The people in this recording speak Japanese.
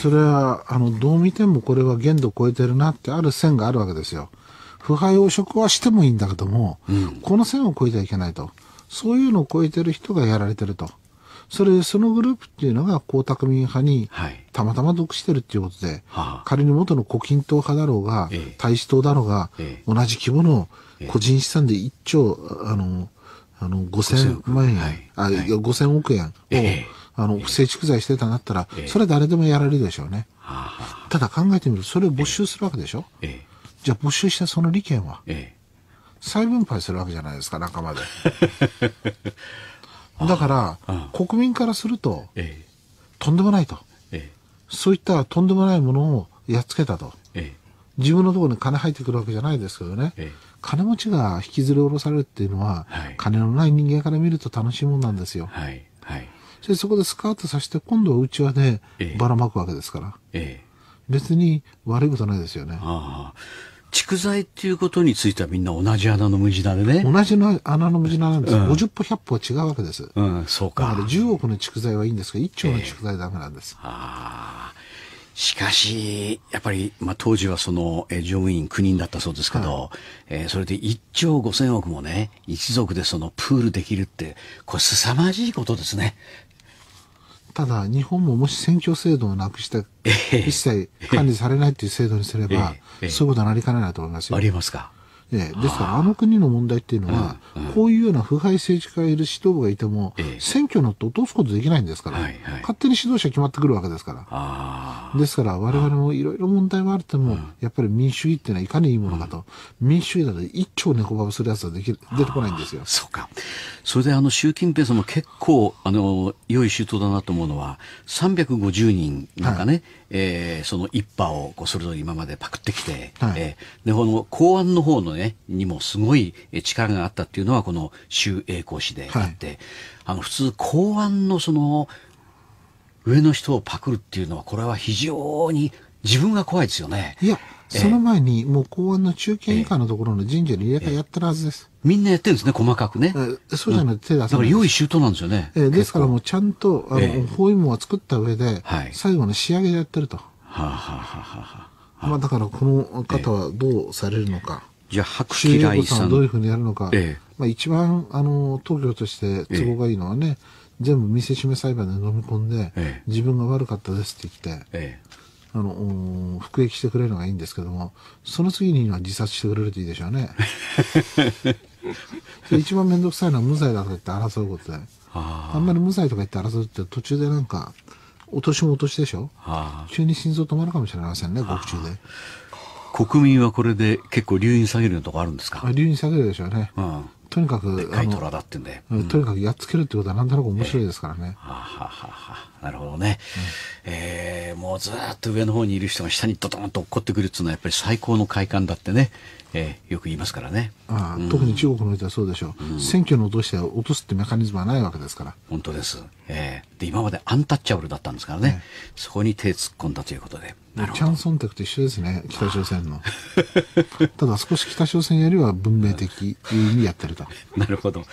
それはあのどう見てもこれは限度を超えてるなってある線があるわけですよ。腐敗汚職はしてもいいんだけども、うん、この線を超えてはいけないと。そういうのを超えてる人がやられてると。それそのグループっていうのが江沢民派にたまたま属してるっていうことで、はい、仮に元の胡錦涛派だろうが、ええ、大使党だろうが、え、同じ規模の個人資産で1兆、あの、あの5000万円、5000億円をあの、不正蓄財してたんだったら、それは誰でもやられるでしょうね。ただ考えてみると、それを没収するわけでしょ。じゃあ没収したその利権は、再分配するわけじゃないですか、仲間で。だから、国民からすると、とんでもないと。そういったとんでもないものをやっつけたと。自分のところに金入ってくるわけじゃないですけどね、金持ちが引きずり下ろされるっていうのは、金のない人間から見ると楽しいもんなんですよ。はい、で、そこでスカートさせて、今度はうちはね、ええ、ばらまくわけですから。ええ。別に悪いことないですよね。ああ。蓄財っていうことについてはみんな同じ穴の無地なでね。同じの穴の無地ななんです。うん、50歩100歩は違うわけです。うん、そうか。だから10億の蓄財はいいんですけど、1兆の蓄財ダメなんです。えああ。しかし、やっぱり、まあ、当時はその、え乗務員9人だったそうですけど、はい、えー、それで1兆5千億もね、一族でそのプールできるって、これ凄まじいことですね。ただ、日本ももし選挙制度をなくして、一切管理されないっていう制度にすれば、そういうことはなりかねないと思いますよ。ありますか。ええ、ですからあの国の問題っていうのは、こういうような腐敗政治家がいる指導部がいても、選挙になって落とすことできないんですから、勝手に指導者決まってくるわけですから。ですから我々もいろいろ問題はあるても、やっぱり民主主義っていうのはいかにいいものかと、民主主義だと一丁猫ばばするやつはでき出てこないんですよ。そうか。それであの習近平さんも結構、あの、良い首都だなと思うのは、350人なんかね、はい、えー、その一派をこうそれぞれ今までパクってきて、はい、えー、でこの公安の方のね、にもすごい力があったっていうのは、この周英講師であって、はい、あの、普通、公安のその、上の人をパクるっていうのは、これは非常に自分が怖いですよね。いや、その前に、もう公安の中堅以下のところの神社に入れ替えやってるはずです。みんなやってるんですね、細かくね。そうじゃない手出さない。だから用い周到なんですよね。えー、ですからもうちゃんと、あの、包囲網は作った上で、はい、最後の仕上げでやってると。はあ、はあははあ、まあだからこの方はどうされるのか。えーじゃあ白木来さんどういうふうにやるのか、ええ、まあ、一番あの東京として都合がいいのはね、え、全部見せしめ裁判で飲み込んで、自分が悪かったですって言って、あの服役してくれるのがいいんですけどもその次には自殺してくれるといいでしょうね 一番面倒くさいのは無罪だとか言って争うことであんまり無罪とか言って争うって途中でなんか落としも落としでしょ急に心臓止まるかもしれませんね獄中で。国民はこれで結構留飲下げるようなとこあるんですか留飲下げるでしょうね。うん、とにかく、でっかい虎だってんで、うん、とにかくやっつけるってことはなんとなく面白いですからね。えー、はははなるほどね。うん、えー、もうずっと上の方にいる人が下にドドンと落っこってくるっていうのはやっぱり最高の快感だってね、えー、よく言いますからねあ、うん、特に中国の人はそうでしょう、うん、選挙の落として落とすってメカニズムはないわけですから本当です、えー、で今までアンタッチャブルだったんですからね、そこに手突っ込んだということでチャン・ソンテクと一緒ですね北朝鮮の ただ少し北朝鮮よりは文明的にやってると なるほど